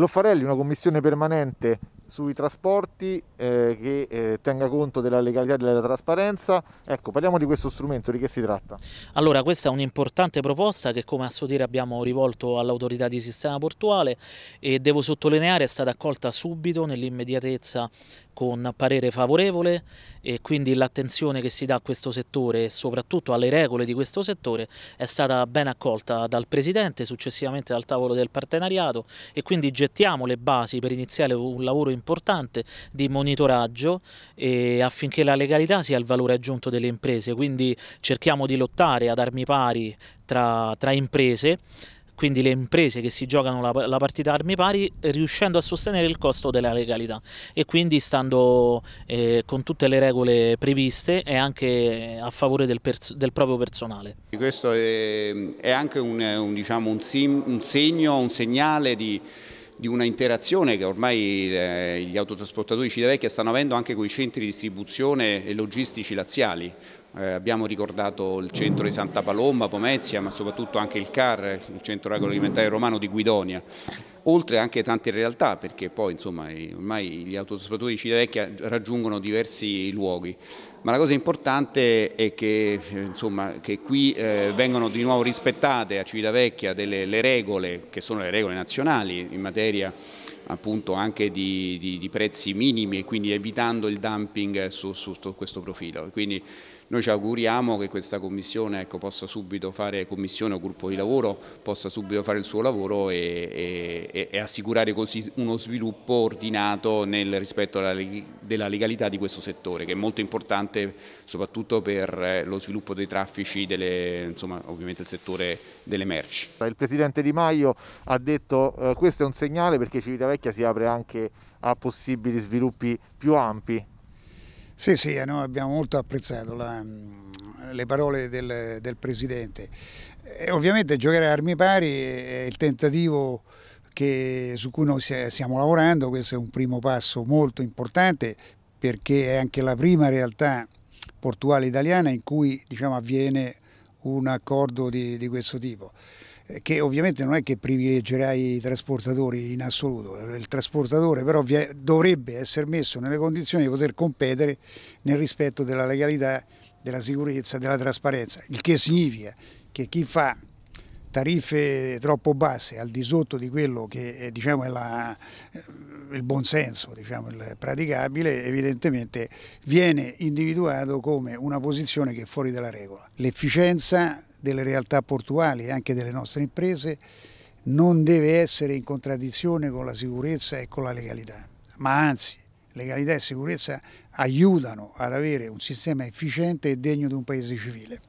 Loffarelli, una commissione permanente sui trasporti eh, che eh, tenga conto della legalità e della trasparenza. Ecco, parliamo di questo strumento, di che si tratta? Allora, questa è un'importante proposta che come a suo dire abbiamo rivolto all'autorità di sistema portuale e devo sottolineare è stata accolta subito nell'immediatezza con parere favorevole e quindi l'attenzione che si dà a questo settore e soprattutto alle regole di questo settore è stata ben accolta dal Presidente, successivamente dal tavolo del partenariato e quindi gettiamo le basi per iniziare un lavoro importante di monitoraggio affinché la legalità sia il valore aggiunto delle imprese, quindi cerchiamo di lottare ad armi pari tra, tra imprese quindi le imprese che si giocano la, la partita armi pari, riuscendo a sostenere il costo della legalità e quindi stando eh, con tutte le regole previste e anche a favore del, del proprio personale. Questo è, è anche un, un, diciamo, un, un segno, un segnale di di una interazione che ormai eh, gli autotrasportatori Cidevecchia stanno avendo anche con i centri di distribuzione e logistici laziali, eh, abbiamo ricordato il centro di Santa Palomba, Pomezia, ma soprattutto anche il CAR, il centro agroalimentare romano di Guidonia, oltre anche tante realtà, perché poi insomma, ormai gli autotrasportatori di Civitavecchia raggiungono diversi luoghi. Ma la cosa importante è che, eh, insomma, che qui eh, vengono di nuovo rispettate a Civitavecchia delle, le regole, che sono le regole nazionali in materia appunto anche di, di, di prezzi minimi e quindi evitando il dumping su, su, su questo profilo. Quindi, noi ci auguriamo che questa commissione ecco, possa subito fare commissione o gruppo di lavoro, possa subito fare il suo lavoro e, e, e assicurare così uno sviluppo ordinato nel rispetto alla, della legalità di questo settore che è molto importante soprattutto per eh, lo sviluppo dei traffici, delle, insomma ovviamente il settore delle merci. Il Presidente Di Maio ha detto eh, questo è un segnale perché Civitavecchia si apre anche a possibili sviluppi più ampi sì, sì, eh, noi abbiamo molto apprezzato la, mm, le parole del, del Presidente. E ovviamente giocare a armi pari è il tentativo che, su cui noi stiamo lavorando, questo è un primo passo molto importante perché è anche la prima realtà portuale italiana in cui diciamo, avviene un accordo di, di questo tipo. Eh, che ovviamente non è che privilegerai i trasportatori in assoluto, eh, il trasportatore però dovrebbe essere messo nelle condizioni di poter competere nel rispetto della legalità, della sicurezza, della trasparenza, il che significa che chi fa tariffe troppo basse al di sotto di quello che è, eh, diciamo, è la, eh, il buonsenso diciamo, il praticabile evidentemente viene individuato come una posizione che è fuori dalla regola. L'efficienza delle realtà portuali e anche delle nostre imprese non deve essere in contraddizione con la sicurezza e con la legalità, ma anzi legalità e sicurezza aiutano ad avere un sistema efficiente e degno di un paese civile.